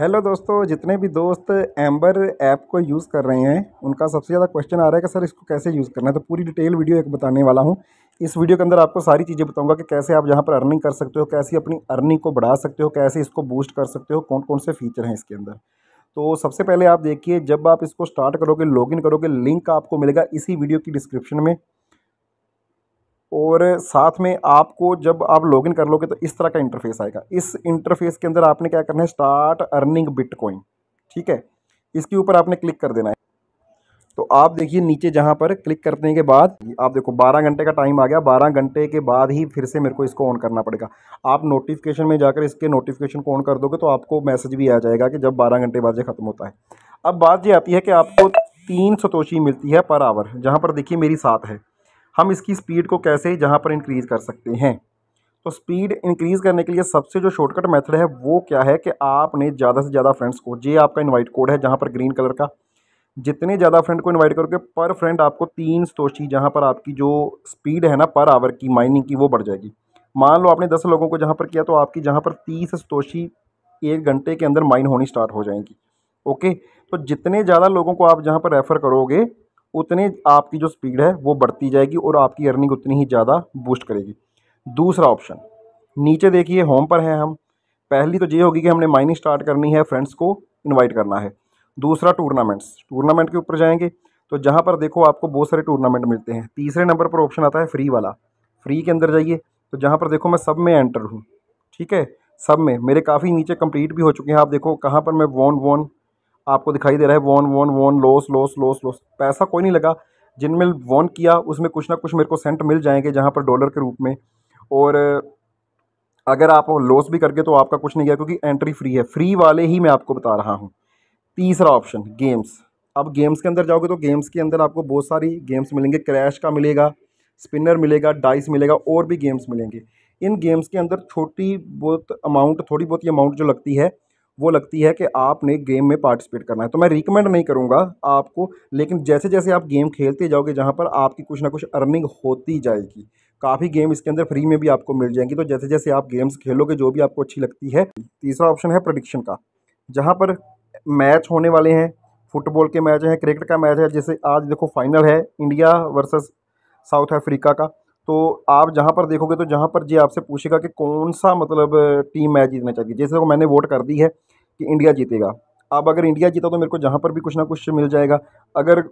hello दोस्तों जितने भी दोस्त एम्बर ऐप को यूज़ कर रहे हैं उनका सबसे ज़्यादा क्वेश्चन आ रहा है कि सर इसको कैसे यूज़ करना है तो पूरी डिटेल वीडियो एक बताने वाला हूँ इस वीडियो के अंदर आपको सारी चीज़ें बताऊंगा कि कैसे आप यहाँ पर अर्निंग कर सकते हो कैसे अपनी अर्निंग को बढ़ा सकते हो कैसे इसको बूस्ट कर सकते हो कौन कौन से फीचर हैं इसके अंदर तो सबसे पहले आप देखिए जब आप इसको स्टार्ट करोगे लॉग करोगे लिंक आपको मिलेगा इसी वीडियो की डिस्क्रिप्शन में और साथ में आपको जब आप लॉगिन कर लोगे तो इस तरह का इंटरफेस आएगा इस इंटरफेस के अंदर आपने क्या करना है स्टार्ट अर्निंग बिटकॉइन ठीक है इसके ऊपर आपने क्लिक कर देना है तो आप देखिए नीचे जहाँ पर क्लिक करने के बाद आप देखो 12 घंटे का टाइम आ गया 12 घंटे के बाद ही फिर से मेरे को इसको ऑन करना पड़ेगा आप नोटिफिकेशन में जाकर इसके नोटिफिकेशन को ऑन कर दोगे तो आपको मैसेज भी आ जाएगा कि जब 12 घंटे बाद ये ख़त्म होता है अब बात ये आती है कि आपको तीन सतोशी मिलती है पर आवर जहाँ पर देखिए मेरी सात है हम इसकी स्पीड को कैसे जहाँ पर इंक्रीज़ कर सकते हैं तो स्पीड इंक्रीज़ करने के लिए सबसे जो शॉर्टकट मेथड है वो क्या है कि आपने ज़्यादा से ज़्यादा फ्रेंड्स को ये आपका इनवाइट कोड है जहाँ पर ग्रीन कलर का जितने ज़्यादा फ्रेंड को इनवाइट करोगे पर फ्रेंड आपको तीन तोशी जहाँ पर आपकी जो स्पीड है ना पर आवर की माइनिंग की वो बढ़ जाएगी मान लो आपने दस लोगों को जहाँ पर किया तो आपकी जहाँ पर तीस स्तोशी एक घंटे के अंदर माइन होनी स्टार्ट हो जाएंगी ओके तो जितने ज़्यादा लोगों को आप जहाँ पर रेफ़र करोगे उतनी आपकी जो स्पीड है वो बढ़ती जाएगी और आपकी अर्निंग उतनी ही ज़्यादा बूस्ट करेगी दूसरा ऑप्शन नीचे देखिए होम पर हैं हम पहली तो ये होगी कि हमने माइनिंग स्टार्ट करनी है फ्रेंड्स को इनवाइट करना है दूसरा टूर्नामेंट्स टूर्नामेंट के ऊपर जाएंगे तो जहाँ पर देखो आपको बहुत सारे टूर्नामेंट मिलते हैं तीसरे नंबर पर ऑप्शन आता है फ्री वाला फ्री के अंदर जाइए तो जहाँ पर देखो मैं सब में एंटर हूँ ठीक है सब में मेरे काफ़ी नीचे कंप्लीट भी हो चुके हैं आप देखो कहाँ पर मैं वॉन वॉन आपको दिखाई दे रहा है won won won loss loss loss loss पैसा कोई नहीं लगा जिनमें वॉन किया उसमें कुछ ना कुछ मेरे को सेंट मिल जाएंगे जहाँ पर डॉलर के रूप में और अगर आप लॉस भी करके तो आपका कुछ नहीं गया क्योंकि एंट्री फ्री है फ्री वाले ही मैं आपको बता रहा हूँ तीसरा ऑप्शन गेम्स अब गेम्स के अंदर जाओगे तो गेम्स के अंदर आपको बहुत सारी गेम्स मिलेंगे क्रैश का मिलेगा स्पिनर मिलेगा डाइस मिलेगा और भी गेम्स मिलेंगे इन गेम्स के अंदर छोटी बहुत अमाउंट थोड़ी बहुत ही अमाउंट जो लगती है वो लगती है कि आपने गेम में पार्टिसिपेट करना है तो मैं रिकमेंड नहीं करूँगा आपको लेकिन जैसे जैसे आप गेम खेलते जाओगे जहाँ पर आपकी कुछ ना कुछ अर्निंग होती जाएगी काफ़ी गेम इसके अंदर फ्री में भी आपको मिल जाएंगी तो जैसे जैसे आप गेम्स खेलोगे जो भी आपको अच्छी लगती है तीसरा ऑप्शन है प्रडिक्शन का जहाँ पर मैच होने वाले हैं फुटबॉल के मैच हैं क्रिकेट का मैच है जैसे आज देखो फाइनल है इंडिया वर्सेस साउथ अफ्रीका का तो आप जहाँ पर देखोगे तो जहाँ पर जी आपसे पूछेगा कि कौन सा मतलब टीम मैच जीतना चाहिए जैसे वो मैंने वोट कर दी है कि इंडिया जीतेगा अब अगर इंडिया जीता तो मेरे को जहाँ पर भी कुछ ना कुछ मिल जाएगा अगर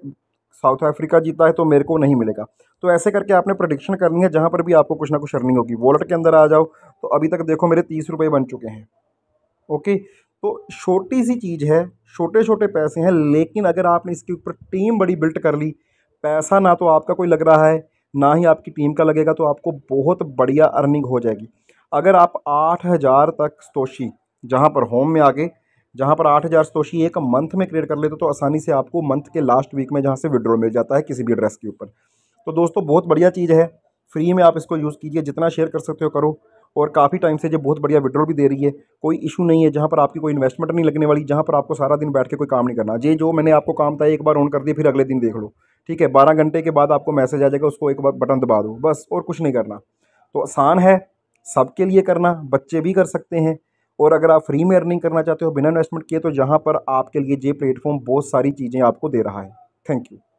साउथ अफ्रीका जीता है तो मेरे को नहीं मिलेगा तो ऐसे करके आपने प्रडिक्शन करनी है जहाँ पर भी आपको कुछ ना कुछ अर्निंग होगी वॉलेट के अंदर आ जाओ तो अभी तक देखो मेरे तीस रुपये बन चुके हैं ओके तो छोटी सी चीज़ है छोटे छोटे पैसे हैं लेकिन अगर आपने इसके ऊपर टीम बड़ी बिल्ट कर ली पैसा ना तो आपका कोई लग रहा है ना ही आपकी टीम का लगेगा तो आपको बहुत बढ़िया अर्निंग हो जाएगी अगर आप आठ हज़ार तक स्तोशी जहाँ पर होम में आके जहाँ पर आठ हज़ार सतोशी एक मंथ में क्रिएट कर लेते तो आसानी से आपको मंथ के लास्ट वीक में जहाँ से विड्रॉ मिल जाता है किसी भी एड्रेस के ऊपर तो दोस्तों बहुत बढ़िया चीज़ है फ्री में आप इसको यूज़ कीजिए जितना शेयर कर सकते हो करो और काफ़ी टाइम से ये बहुत बढ़िया विड्रॉ भी दे रही है कोई इशू नहीं है जहाँ पर आपकी कोई इन्वेस्टमेंट नहीं लगने वाली जहाँ पर आपको सारा दिन बैठ के कोई काम नहीं करना ये जो मैंने आपको काम था एक बार ऑन कर दिया फिर अगले दिन देख लो ठीक है बारह घंटे के बाद आपको मैसेज आ जाएगा उसको एक बार बटन दबा दो बस और कुछ नहीं करना तो आसान है सबके लिए करना बच्चे भी कर सकते हैं और अगर आप फ्री में अर्निंग करना चाहते हो बिना इन्वेस्टमेंट किए तो यहाँ पर आपके लिए ये प्लेटफॉर्म बहुत सारी चीज़ें आपको दे रहा है थैंक यू